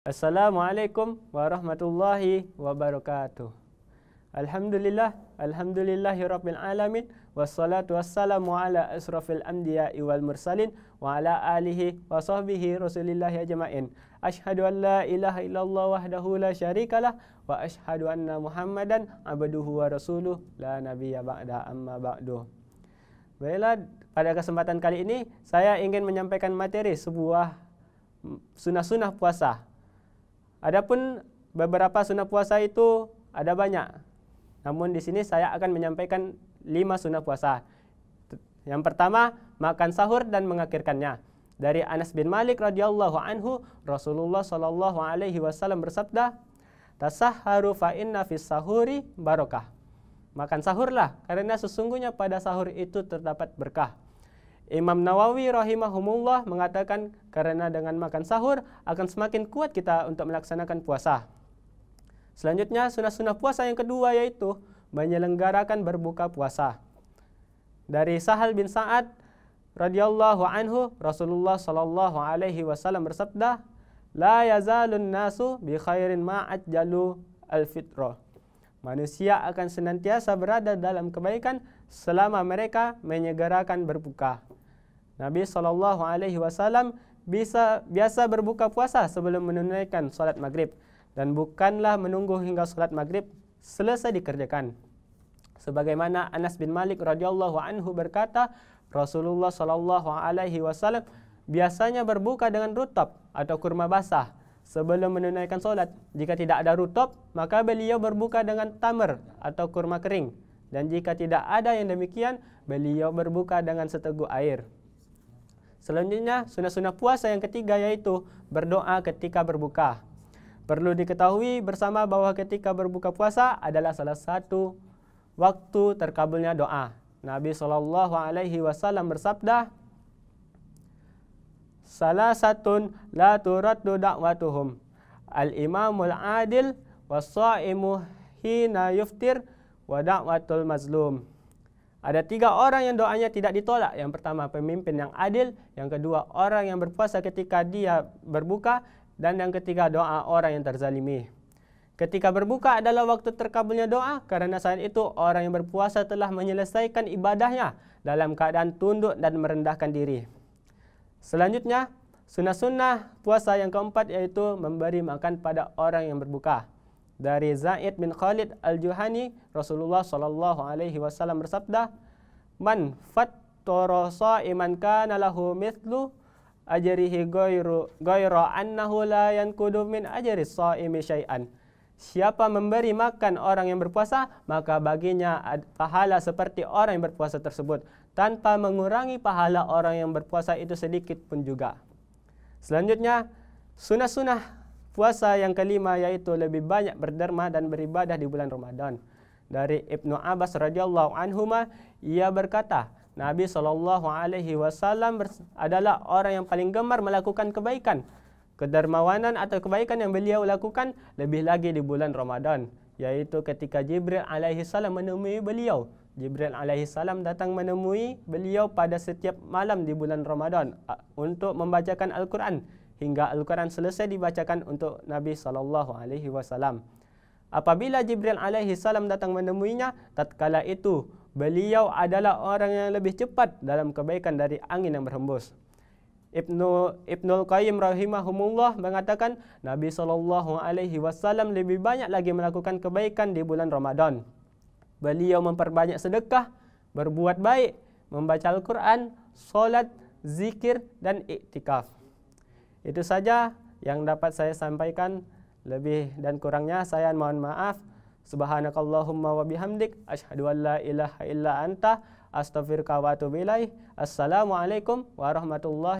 Assalamualaikum warahmatullahi wabarakatuh. Alhamdulillah, alhamdulillahirabbil alamin wassalatu wassalamu ala asrafil anbiya wal mursalin wa ala alihi wa sahbihi rasulillah ajmain. Ashhadu an la ilaha illallah wahdahu la syarikalah wa ashhadu anna Muhammadan abduhu wa rasuluh la nabiyya ba'da amma ba'du. Baiklah, pada kesempatan kali ini saya ingin menyampaikan materi sebuah sunah-sunah puasa. Adapun beberapa sunnah puasa itu ada banyak. Namun di sini saya akan menyampaikan lima sunnah puasa. Yang pertama, makan sahur dan mengakhirkannya. Dari Anas bin Malik radhiyallahu anhu, Rasulullah shallallahu alaihi wasallam bersabda, "Tasahharu fa inna sahuri barokah." Makan sahurlah karena sesungguhnya pada sahur itu terdapat berkah. Imam Nawawi rahimahumullah mengatakan kerana dengan makan sahur akan semakin kuat kita untuk melaksanakan puasa. Selanjutnya sunnah-sunnah puasa yang kedua yaitu menyelenggarakan berbuka puasa. Dari Sahal bin Sa'ad radhiyallahu anhu Rasulullah sallallahu alaihi wasallam bersabda, "La yazalun nasu bi khairin ma'at jalu al-fitra." Manusia akan senantiasa berada dalam kebaikan selama mereka menyegerakan berbuka. Nabi sallallahu alaihi wasallam bisa biasa berbuka puasa sebelum menunaikan solat maghrib dan bukanlah menunggu hingga solat maghrib selesai dikerjakan. Sebagaimana Anas bin Malik radhiyallahu anhu berkata, Rasulullah sallallahu alaihi wasallam biasanya berbuka dengan rutab atau kurma basah sebelum menunaikan solat. Jika tidak ada rutab, maka beliau berbuka dengan tamar atau kurma kering. Dan jika tidak ada yang demikian, beliau berbuka dengan seteguk air. Selanjutnya, sunnah-sunnah puasa yang ketiga yaitu berdoa ketika berbuka. Perlu diketahui bersama bahawa ketika berbuka puasa adalah salah satu waktu terkabulnya doa. Nabi saw bersabda, "Salah satu la turaddu da'watuhum al-imamul adil was-sha'imu hina yuftir wa da'watul mazlum. Ada tiga orang yang doanya tidak ditolak. Yang pertama, pemimpin yang adil. Yang kedua, orang yang berpuasa ketika dia berbuka. Dan yang ketiga, doa orang yang terzalimi. Ketika berbuka adalah waktu terkabulnya doa kerana saat itu orang yang berpuasa telah menyelesaikan ibadahnya dalam keadaan tunduk dan merendahkan diri. Selanjutnya, sunnah-sunnah puasa yang keempat yaitu memberi makan pada orang yang berbuka dari Zaid bin Khalid Al-Juhani Rasulullah sallallahu alaihi wasallam bersabda man fattara sa'iman kana lahu mithlu ajrihi ghairu ghaira annahu la yanqudu min ajri sa'imi syai'an Siapa memberi makan orang yang berpuasa, maka baginya pahala seperti orang yang berpuasa tersebut, tanpa mengurangi pahala orang yang berpuasa itu sedikit pun juga. Selanjutnya, sunah-sunah Puasa yang kelima yaitu lebih banyak berderma dan beribadah di bulan Ramadan. Dari Ibnu Abbas radhiyallahu anhu ia berkata, Nabi sallallahu alaihi wasallam adalah orang yang paling gemar melakukan kebaikan. Kedermawanan atau kebaikan yang beliau lakukan lebih lagi di bulan Ramadan, yaitu ketika Jibril alaihi salam menemui beliau. Jibril alaihi salam datang menemui beliau pada setiap malam di bulan Ramadan untuk membacakan Al-Quran hingga Al-Quran selesai dibacakan untuk Nabi sallallahu alaihi wasallam. Apabila Jibril alaihi salam datang menemuinya, tatkala itu beliau adalah orang yang lebih cepat dalam kebaikan dari angin yang berhembus. Ibnu Ibnul Qayyim rahimahumullah mengatakan Nabi sallallahu alaihi wasallam lebih banyak lagi melakukan kebaikan di bulan Ramadan. Beliau memperbanyak sedekah, berbuat baik, membaca Al-Quran, solat, zikir dan iktikaf. Itu saja yang dapat saya sampaikan. Lebih dan kurangnya saya mohon maaf. Subhanakallahumma wa bihamdik asyhadu an la ilaha illa anta astaghfiruka wa atubu ilaihi. Assalamualaikum warahmatullahi